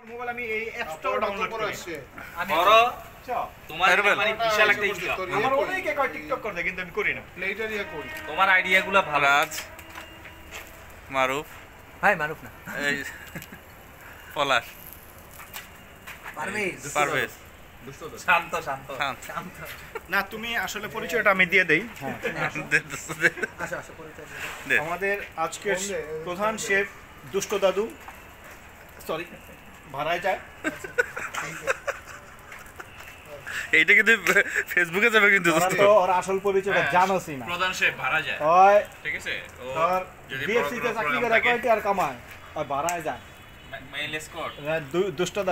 হ্যাঁ, না না তুমি আসলে পরিচয়টা আমি দিয়ে দেই হ্যাঁ। হ্যাঁ, আমাদের আজকের প্রধান শেফ দুষ্ট দাদু সরি ভাড়ায় যায় এইটা কিন্তু ফেসবুকে যাবে কিন্তু তো ওর আসল পরিচয়টা হ্যাঁ, জানোসই না প্রধান সাহেব ভাড়া যায় হয় ঠিক আছে ওর যদি বিএসসি তে চাকরি করে কয়টি আর কামায় আর ভাড়ায় যায় মেইল স্কোর দুষ্টদা